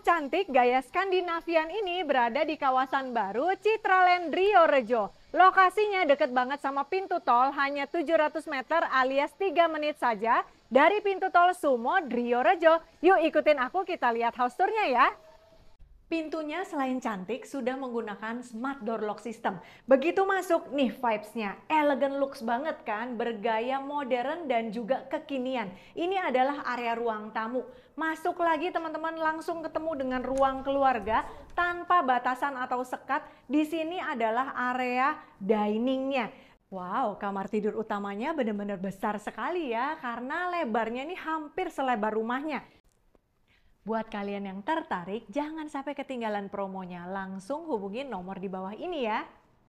cantik gaya Skandinavian ini berada di kawasan baru Citraland Rio Rejo. Lokasinya deket banget sama pintu tol, hanya 700 meter alias 3 menit saja dari pintu tol Sumo Rio Rejo. Yuk ikutin aku kita lihat house tournya ya. Pintunya selain cantik sudah menggunakan smart door lock system. Begitu masuk nih vibes-nya, elegan looks banget kan, bergaya modern dan juga kekinian. Ini adalah area ruang tamu. Masuk lagi teman-teman langsung ketemu dengan ruang keluarga tanpa batasan atau sekat. Di sini adalah area diningnya. Wow, kamar tidur utamanya benar-benar besar sekali ya, karena lebarnya ini hampir selebar rumahnya. Buat kalian yang tertarik, jangan sampai ketinggalan promonya. Langsung hubungi nomor di bawah ini ya.